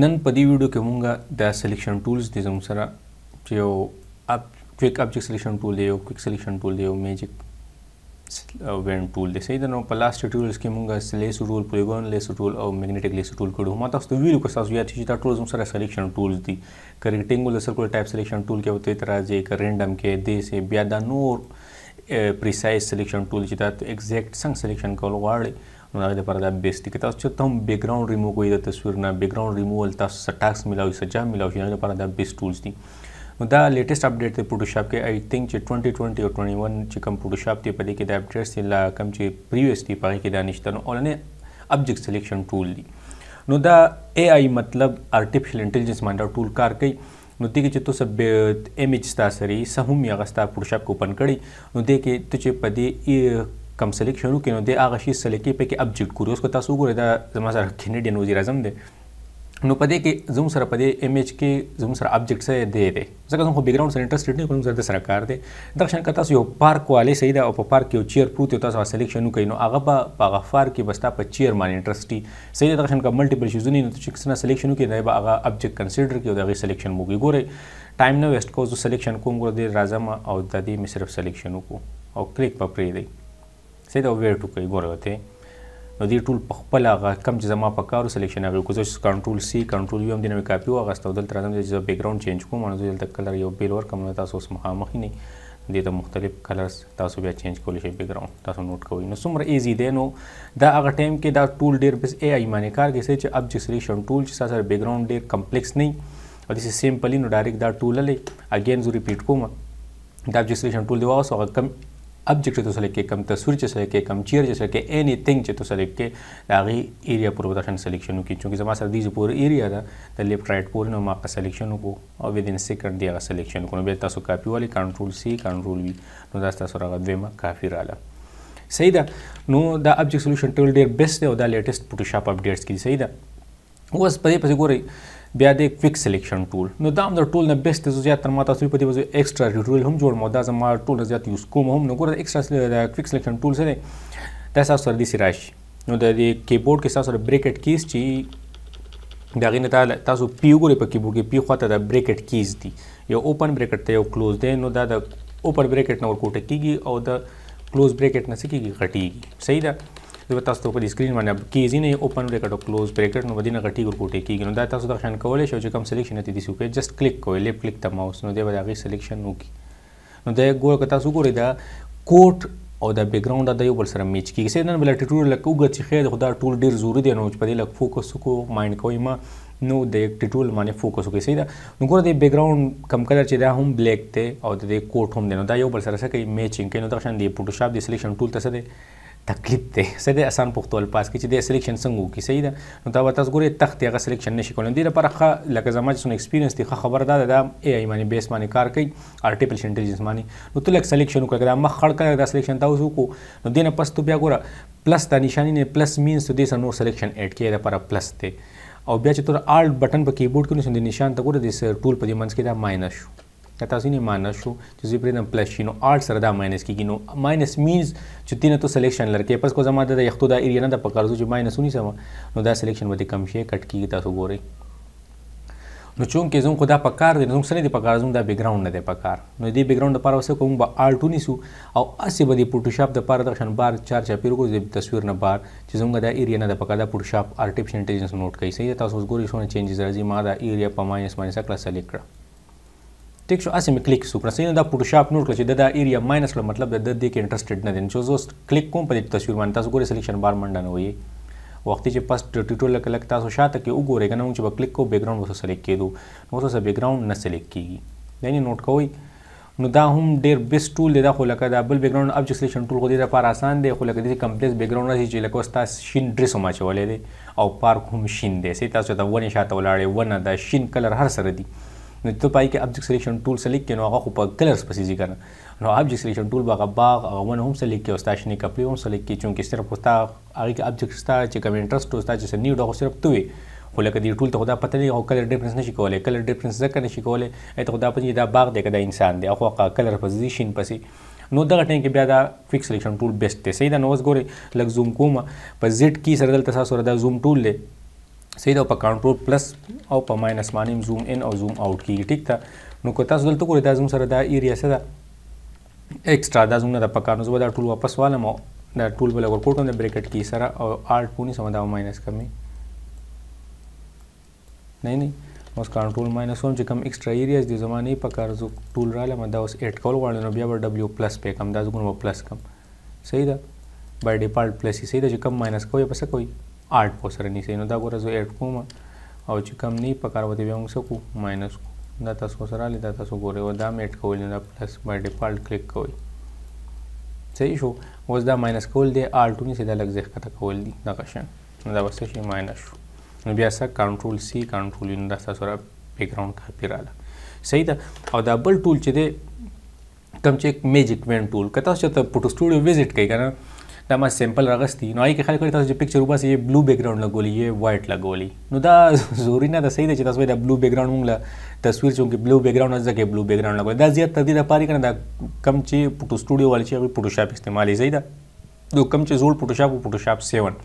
نن په دې ویډیو کې مونږه د سلیکشن ټولز د زموږ سره چې یو اپ کویک ابجیکټ سلیکشن ټول دی یو کویک سلیکشن ټول دی یو میجیک وین ټول دی صحیح ده نو په لاست ټیوټوریالز کې مونږه لیس رول پولیګون لیس رول او میګنیټک لیس رول کړو ما تاسو ته ویلو که تاسو یاد شي دا ټول زموږ سره سلیکشن ټولز دي که ریکټینګولر سرکل ټایپ سلیکشن ټول کې وته تر راځي که رینډم کې دې سه بیا دا نور پریسایز سلیکشن ټول چې دا ایگزیکټ څنګه سلیکشن کول غواړي نو هغه لپاره دا بیس دی که تاسو چېرته هم بیکګراوند ریموو کوئ د تصویر نه بیکګراوند ریموول تاسو څه ټاکس میلاوي څه جام میلاوي هغه لپاره دا بیس ټولز دي نو دا لیټیسټ اپډیټ دی فوټوشاپ کې آی تھنک چې 2020 او 21 چې کوم فوټوشاپ دی په دې کې د اپډیټس دی لا کم چې پریویس دی په کې دا نشته نو اولنې ابجیکټ سلیکشن ټول دی نو دا اے آی مطلب آرټیفیشل انټیلیجنس باندې ټول کار کوي نو دې کې چې تاسو ایمیج تاسو لري سهم یې غستا فوټوشاپ کې اوپن کړی نو دې کې ته چې په دې کم سلیک شروع کینو د هغه شی سلیکې په کې ابجیکټ کوي اوس کو تاسو ګورئ دا زموږ سره کینیډین وزیر اعظم دی نو پدې کې زوم سره پدې ایم ایچ کې زوم سره ابجیکټ سره دی دی ځکه زوم خو بیک ګراوند سره انټرېسټډ نه کوم سره سره کار دی دا شان کته یو پارک والے صحیح ده او په پارک یو چیر پروت یو تاسو سلیکشن کوي نو هغه په په غفار کې بستا په چیر باندې انټرېسټي صحیح ده دا شان کا ملټیپل شیزونه نو چې څنګه سلیکشن کوي دا هغه ابجیکټ کنسیډر کوي دا غي سلیکشن مو کوي ګوره ټایم نه ویسټ کوو سلیکشن کوم ګوره دی راځم او د دې مې صرف سلیکشن وکړو او کلیک په پری دی سید او ویټو کوي ګوره ته نو دې ټول په خپل هغه کم چې زما په کارو سلیکشن هغه کوز کنټرول سی کنټرول یو هم دینه کاپی او غستو دلته راځم چې بیک ګراوند چینج کوم نو دلته کلر یو بیل ور کوم تاسو اوس مخامخ نه دې ته مختلف کلرز تاسو بیا چینج کولی شئ بیک ګراوند تاسو نوٹ کوئ نو څومره ایزی دی نو دا هغه ټایم کې دا ټول ډیر بس ای آی معنی کار کې چې اب چې سلیکشن ټول چې تاسو بیک ګراوند ډیر کمپلیکس نه او دې سیمپلی نو ډایرکټ دا ټول لې اگین زو ریپیټ کوم دا چې سلیکشن ټول دی واسو هغه کم object چې تاسو لیکې کم تصویر چې لیکې کم چیر چې لیکې اني ثینګ چې تاسو لیکې هغه ایریا پر ودا شن سلیکشن کی چې زما سره دې پور ایریا دا د لیفټ رائټ پور نو ما کا سلیکشن کو او وذین سیکنډ دی هغه سلیکشن کو نو به تاسو کاپی والی کنټرول سي کنټرول وی نو دا تاسو راغ دویمه کافی رااله صحیح ده نو دا object solution ټول ډیر بیسټ دی او دا لیټیسټ فوټوشاپ اپډیټس کی صحیح ده اوس په دې پسې ګورئ بیا د کویک سلیکشن ټول نو دا هم د ټول نه بیسټ زو زیات تر ماته سوي په دې وځو ایکسترا ټول هم جوړ مو دا زما ټول زیات یوز کوم هم نو ګور د ایکسترا د کویک سلیکشن ټول سره دا تاسو سره دي راشي نو د کیبورډ کې تاسو سره بریکټ کیز چې دا غینه تاسو پی وګورئ په کیبورډ کې پی خواته د بریکټ کیز دي یو اوپن بریکټ ته یو کلوز دی نو دا د اوپن بریکټ نه ورکوټه کیږي او د کلوز بریکټ نه څه کیږي غټیږي صحیح ده دوی تاسو ته په دې سکرین باندې کې ځینې اوپن بریکټ او کلوز بریکټ نو ودینه غټي ګروټي کیږي نو دا تاسو د شان کولای شئ چې کوم سلیکشن ته دې سو کې جست کلیک کوئ لیفټ کلیک ته ماوس نو دا به هغه سلیکشن وکي نو دا ګور که تاسو ګورئ دا کوټ او د بیک گراوند د یو بل سره میچ کیږي سې نن بل ټیټور لکه وګ چې خیر خدا ټول ډیر ضروری دی نو چې په دې لک فوکس کو مایند کوی ما نو د یو ټیټول باندې فوکس وکړي سیدا نو ګور د بیک گراوند کم کلر چې دا هم بلیک ته او د کوټ هم دی نو دا یو بل سره سره کوي میچینګ کوي نو دا شان دی فوټوشاپ د سلیکشن ټول ته څه دی تکلیف دی څه دی آسان پښتو الفاظ کې چې د سلیکشن څنګه وکړي صحیح ده نو دا به تاسو ګورئ تخت هغه سلیکشن نشي کولای دې لپاره ښه لکه زما چې څونه ایکسپیرینس دی ښه خبره ده دا اے آی باندې بیس باندې کار کوي آرټیفیشل انټیلیجنس باندې نو ته لکه سلیکشن وکړه دا مخ خړ کړه دا سلیکشن تاسو وکړو نو دې نه پس ته بیا ګوره پلس دا نشانی نه پلس مینس ته دې نور سلیکشن اډ کړي لپاره پلس دی او بیا چې تر آلټ بٹن په کیبورډ کې نشو د نشان ته ګوره د ټول په دې منځ کې دا ماینس شو که تاسو نه مانه شو چې زه پرې د پلس شي نو 8 سره دا ماینس کیږي نو ماینس مینز چې تینه تو سلیکشن لر کې پس کو زما د یختو دا ایریا نه د پکارزو چې ماینس ونی سم نو دا سلیکشن به کم شي کټ کیږي تاسو ګورئ نو چون کې زموږ خدا په کار دی نو سره دی په کار زموږ د بیک گراوند نه دی په کار نو دی بیک گراوند لپاره وسه کوم به آلټو نیسو او اسی به دی فوټوشاپ د لپاره د شن بار چار چاپیر کو د تصویر نه بار چې زموږ د ایریا نه د پکا د فوټوشاپ آرټیفیشل انټیلیجنس نوٹ کوي صحیح تاسو وګورئ شونه چینجز راځي ما د ایریا په ماینس ماینس کلا سلیکټ کړ ټیک شو اسې مې کلیک وسو کړه څنګه دا فوټوشاپ نور کړ چې دا ایریا ماینس کړ مطلب د دې کې انټرسټډ نه دي چې زه کلیک کوم په دې تصویر باندې تاسو ګورئ سلیکشن بار منډه نه وایي وختي چې پس ټیوټور لکه لکه تاسو شاته کې وګورئ کنه چې په کلیک کو بیک گراوند وسه سلیکټ کېدو نو وسه بیک گراوند نه سلیکټ کیږي یعنی نوٹ کوئ نو دا هم ډیر بیس ټول دی دا خو لکه دا بل بیک گراوند اب سلیکشن ټول خو دې لپاره آسان دی خو لکه دې کمپلیکس بیک گراوند راځي چې لکه تاسو شین ډریس هم اچولې دی او پارک هم شین دی سي تاسو دا ونه شاته ولاړې ونه دا شین کلر هر سره دی نو ته پای کې ابجیکټ سلیکشن ټول سلیکټ کینو هغه خو په کلرز پسې ځي کنه نو ابجیکټ سلیکشن ټول باغ باغ هغه ونه هم سلیکټ کې او ستاسو نه کپلی هم سلیکټ کې چونکه صرف وستا هغه کې ابجیکټ ستا چې کوم انټرست وستا چې نیو دا صرف توي خو لکه دې ټول ته خدا پته نه او کلر ډیفرنس نشي کولای کلر ډیفرنس ځکه نشي کولای اته خدا پته دا باغ دی کدا انسان دی هغه کلر پوزیشن پسې نو دغه ټیم کې بیا دا فکس سلیکشن ټول بیسټ دی صحیح دا نو اوس ګوري لک زوم کوم په زد کی سره دلته تاسو سره دا زوم ټول دی صحیح ده او په کنټرول پلس او په ماینس باندې زوم ان او زوم اوټ کیږي ټیک ده نو که تاسو دلته ګورئ دا زوم سره دا ایریا څه ده ایکسترا دا زوم نه ده په کار نو زه به دا ټول واپس والم او دا ټول بل ورکوټ کوم د بریکټ کی سره او آرټ پونی سم دا ماینس کمی نه نه اوس کنټرول ماینس هم چې کوم ایکسترا ایریاز دي زمانه په کار زو ټول رااله مدا اوس 8 کول غواړم نو بیا به ډبلیو پلس پې کوم دا زګون و پلس کوم صحیح ده بای ډیفالت پلس صحیح ده چې کوم ماینس کوی پس کوی 8 په سره نیسئ نو دا ګوره زه ایډ کوم او چې کم نه په کار وته بیا موږ سکو ماینس کو دا تاسو سره لید تاسو ګوره و دا میټ کول نه پلس بای ډیفالت کلیک کوئ صحیح شو اوس دا ماینس کول دی آلټو نیسئ دا لږ ځای ښکته کول دي دغه شیان نو دا بس شي ماینس شو نو بیا سره کنټرول سی کنټرول نو دا تاسو سره بیکګراوند کاپی رااله صحیح ده او دا بل ټول چې دی کوم چې میجیک وین ټول کته چې ته پټو سټوډیو وزټ کوي کنه ما سیمپل راغستی نو آی کې خلک تاسو چې پکچر وباسي یې بلو بیک گراوند لګولي یې وایټ لګولي نو دا ضروری نه ده صحیح ده چې تاسو د بلو بیک گراوند مونږ تصویر چې بلو بیک گراوند ځکه بلو بیک گراوند لګول دا زیات تر دې د پاره کنه دا کم چې فوټو سټوډیو والي چې فوټوشاپ استعمالي زیاده نو کم چې زوړ فوټوشاپ او فوټوشاپ 7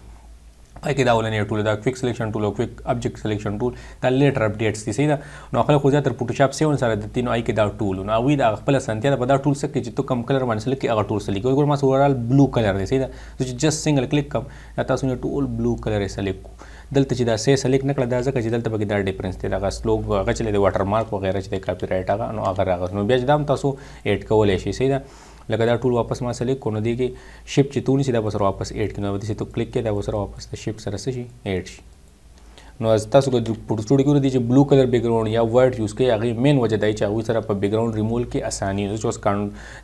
کې دا ولنې ټول دا کویک سلیکشن ټول او کویک ابجیکټ سلیکشن ټول دا لیټر اپډیټس دي صحیح ده نو خپل خو زیاتر فوټوشاپ 7 سره د تینو آی کې دا ټول نو وی دا خپل سنتیا په دا ټول سره کې چې تو کم کلر باندې سلیکټ کې هغه ټول سلیکټ وګورئ ما سورال بلو کلر دی صحیح ده چې جست سنگل کلیک کم تاسو نه ټول بلو کلر سلیکټ دلته چې دا سه سلیک نکړه دا ځکه چې دلته پکې دا ډیفرنس دی دا سلوګ هغه چې د واټر مارک وغیرہ چې د کاپی رائټ هغه نو هغه راغله نو بیا چې دا تاسو اډ کولای شئ صحیح ده لکه دا ټول واپس ما سلیکټ کړو نو دې کې شپ چې تونی سي دا به سره واپس ایډ کړي نو دې ته کلیک کې دا به سره واپس د شپ سره شي ایډ شي نو تاسو کو فوټو سټوډیو کې ورته چې بلو کلر بیک گراوند یا وایټ یوز کوي هغه مین وجه دی چې هغه سره په بیک گراوند ریمول کې اساني اوس اوس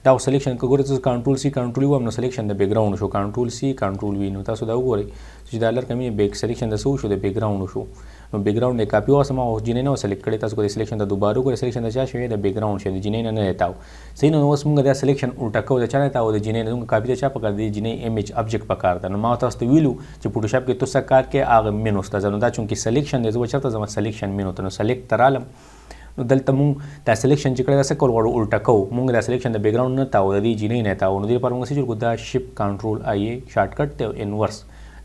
دا سلیکشن کوګور تاسو کنټرول سی کنټرول و نو سلیکشن د بیک گراوند شو کنټرول سی کنټرول وی نو تاسو دا وګورئ چې دا لر کمی بیک سلیکشن د سو شو د بیک گراوند شو نو بیک گراوند یې کاپي اوس ما جنې نه سلیکټ کړی تاسو کولی سلیکشن د دوباره کولی سلیکشن د چا شوی د بیک گراوند شوی د جنې نه نه دیتاو صحیح نو اوس موږ دا سلیکشن الټا کوو د چا نه تاو د جنې نه موږ کاپي د چا پکړ دی جنې امیج ابجیکټ پکار دا نو ما تاسو ته ویلو چې فوټوشاپ کې تاسو کار کې هغه مینو ستاسو نو دا چونکی سلیکشن دی زه چرته زما سلیکشن مینو ته نو سلیکټ ترالم نو دلته مونږ دا سلیکشن چې کړی دا څه کول غواړو الټا کوو مونږ دا سلیکشن د بیک ګراوند نه تاو د دې جینې نه تاو نو دې لپاره مونږ څه جوړ کړو دا شپ کنټرول آی اے شارټ کټ ته انورس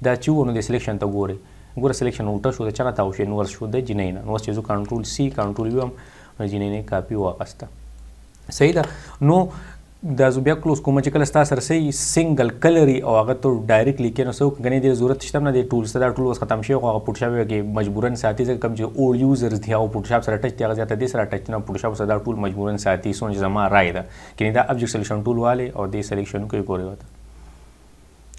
دا چې ونه د سلیکشن ته ګوري ګوره سلیکشن الټه شو د چا ته او شی نور شو د جنین نو چې زو کنټرول سی کنټرول ویم نو جنین کاپی واغسته صحیح ده نو دا زو بیا کلوز کوم چې کله تاسو سره سي سنگل کلري او هغه ته ډایرکټلی کې نو سو غني د ضرورت شته نه د ټول سره ټول وس ختم شي او هغه پټ شوی کې مجبورن ساتي چې کم چې اور یوزرز دی او پټ شپ سره ټچ دی زیاته دي سره ټچ نه پټ شپ سره ټول مجبورن ساتي سونځ زما رائے ده کینی دا ابجیکټ سلیکشن ټول والے او د سلیکشن کوي ګوري وته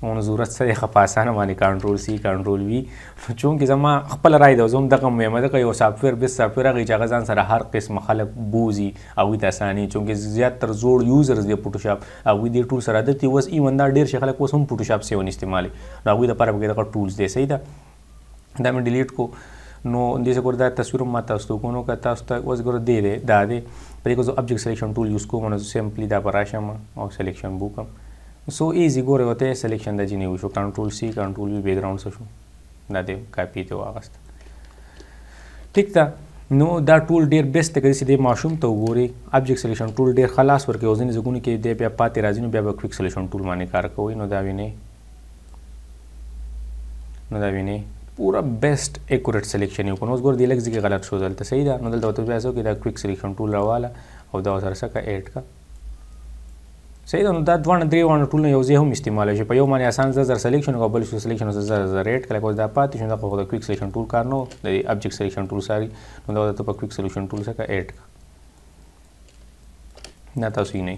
اون ضرورت سره خپاسانه باندې کنټرول سي کنټرول وي چون کې زما خپل رائے د زوم دغه مهمه ده یو سافټویر بیس سافټویر غي چې غزان سره هر قسم خلک بوزي او د اساني چون کې زیات تر زوړ یوزرز د فوټوشاپ او د ټول سره د تیوس ایون دا ډیر خلک اوس هم فوټوشاپ سیون استعمالي نو هغه د پر بغیر د ټولز دی صحیح ده دا مې ډیلیټ کو نو دې څخه دا تصویر ما تاسو کو نو که تاسو ته اوس ګور دی دی دا دی پرې کو زو ابجیکټ سلیکشن ټول یوز کوم نو سیمپلی دا پراشم او سلیکشن بوکم So easy ګوره وته سلیکشن د جنې وشو کنټرول C کنټرول V بیک گراوند شو دا دې کاپی ته واغست ټیک ده نو دا ټول ډیر بیسټ دی چې د ماشوم ته وګوري ابجیکټ سلیکشن ټول ډیر خلاص ورکې او ځینې ځګونو کې د بیا پاتې راځي نو بیا به کویک سلیکشن ټول باندې کار کوي نو دا ویني نو دا ویني پورا بیسټ اکوریټ سلیکشن یو کو نو اوس ګور دی لګځي کې غلط شو دلته صحیح ده نو دلته وته بیا سو کې دا کویک سلیکشن ټول راواله او دا سره سره کا 8 کا صحیح ده نو دا دواړه درې واړه ټولونه یو ځای هم استعمالوي چې په یو باندې اسان زر زر سلیکشن او بل شو سلیکشن زر زر زر ریټ کله کوز دا پاتې شو دا خو د کویک سلیکشن ټول کار نو د ابجیکټ سلیکشن ټول ساري نو دا ته په کویک سلیکشن ټول سره ایډ نه تاسو یې نه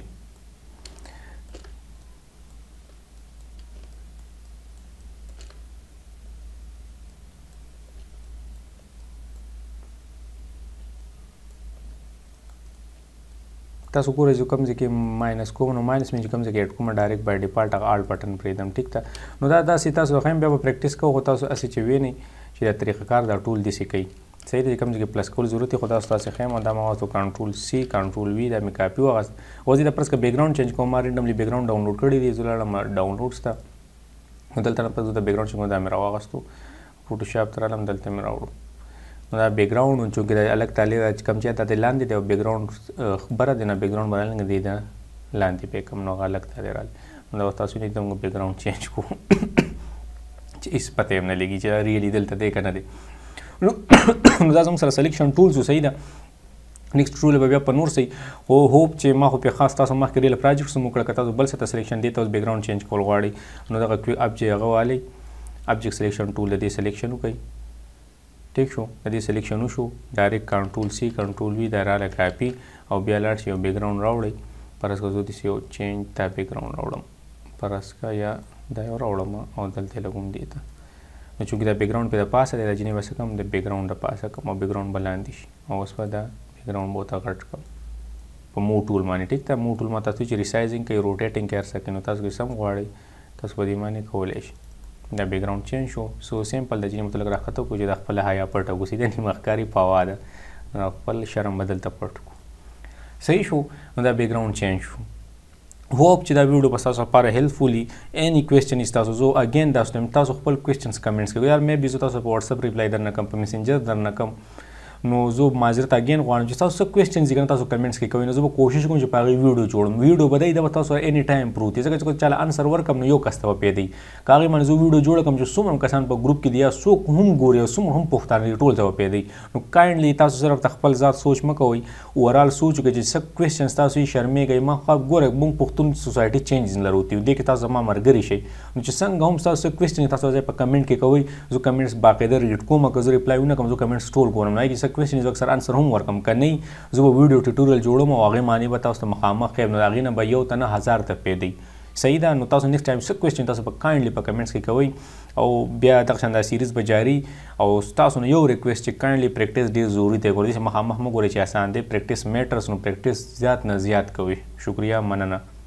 تاسو ګورئ چې کوم ځکه ماینس کوم نو ماینس مې کوم ځکه اډ کوم ډایرکټ بای ډیفالت هغه الټ بٹن پریدم ټیک ته نو دا داسې تاسو خیم بیا پریکټیس کوو تاسو اسی چې ویني چې دا طریقه کار دا ټول دسی کوي صحیح دی کوم ځکه پلس کول ضرورت خدا تاسو خیم دا ما تاسو کنټرول سی کنټرول وی دا مې کاپی وغس وځي دا پرس کا بیک ګراوند چینج کوم ما رینډملی بیک ګراوند ډاونلوډ کړی دی زلاله ما ډاونلوډز ته دلته پرز دا بیک ګراوند څنګه دا مې راوغستو فوټوشاپ ترالم دلته مې راوړو دا بیک گراوند چې دا الګ تعالی دا کم چې ته لاندې دی او بیک گراوند خبره دی نه بیک گراوند باندې دی دا لاندې په کم نو الګ تعالی را نو تاسو نه دمو بیک گراوند چینج کو چې اس پته هم نه لګي چې ریلی دلته دی کنه دی نو دا زموږ سره سلیکشن ټولز صحیح ده نیکسټ ټول به بیا په نور سي او هوپ چې ما خو په خاص تاسو مخکې ریل پروجیکټ سم کړه کته بل څه سلیکشن دی تاسو بیک گراوند چینج کول غواړي نو دا کوي اب چې هغه والی ابجیکټ سلیکشن ټول دې سلیکشن وکړي ټیک شو د دې سلیکشن وشو ډایرکټ کنټرول سی کنټرول وی دا رااله کاپی او بیا لاړ شي یو بیک گراوند راوړي پرس کو زه دې یو چینج تا بیک گراوند راوړم پرس کا یا دا یو راوړم او دلته لګوم دی ته نو چې دا بیک گراوند په د پاسه دی لجنې وسه کم د بیک گراوند د پاسه کم او بیک گراوند بلاندې شي او اوس په دا بیک گراوند بوته غټ کم په مو ټول باندې ټیک ته مو ټول ما تاسو چې ریسایزینګ کوي روټیټینګ کوي سکه نو تاسو کوم غواړي تاسو په دې باندې کولای شئ د بیک گراوند چینج شو سو سیمپل د جنې مطلق راخته کو چې د خپل حیا پټه غوسی د نیمخکاری پوا ده خپل شرم بدل ته پټ کو صحیح شو نو د بیک گراوند چینج شو هوپ چې دا ویډیو په تاسو لپاره هیلپفولي اني کوېسچن از تاسو زو اگین تاسو تاسو خپل کوېسچنز کمنټس کوئ یار مې به تاسو په واتس اپ ریپلای درنه کوم په میسنجر درنه کوم نو زه معذرت اگین غواړم چې تاسو څه کوېشنز یې تاسو کمنټس کې کوئ نو زه به کوشش کوم چې په هغه ویډیو جوړم ویډیو به دی د تاسو اني ټایم پروت دی ځکه چې چاله انسر ورکم نو یو کس ته پې دی کاغه من زه ویډیو جوړ کوم چې سوم کسان په ګروپ کې دی یا سو هم ګوري سو هم پښتانه ټول ته پې دی نو کایندلی تاسو صرف خپل ځات سوچ مکوئ اورال سوچ کې چې څه کوېشنز تاسو یې شرمېږئ ما خو ګوره مونږ پښتون سوسایټي چینجز لرو تی دی کې تاسو ما مرګري شي نو چې څنګه هم تاسو کوېشن تاسو په کمنټ کې کوئ زه کمنټس باقاعده ریډ کوم که زه ریپلای ونه کوم زه کمنټس ټول کوم نه کې the question is اکثر انسر هم ورکم کني زه به ویډیو ټیوټورل جوړم او هغه معنی به تاسو ته مخامخ کړم نو هغه نه به یو تنه هزار ته پیدي صحیح ده نو تاسو نیکسټ ټایم څه کوېشن تاسو په کایندلی په کمنټس کې کوئ او بیا دغه شاندار سیریز به جاری او تاسو نه یو ریکوېست چې کایندلی پریکټیس ډیر ضروری دی ګورئ چې مخامخ مګورئ چې آسان دی پریکټیس میټرز نو پریکټیس زیات نه زیات کوئ شکریا مننه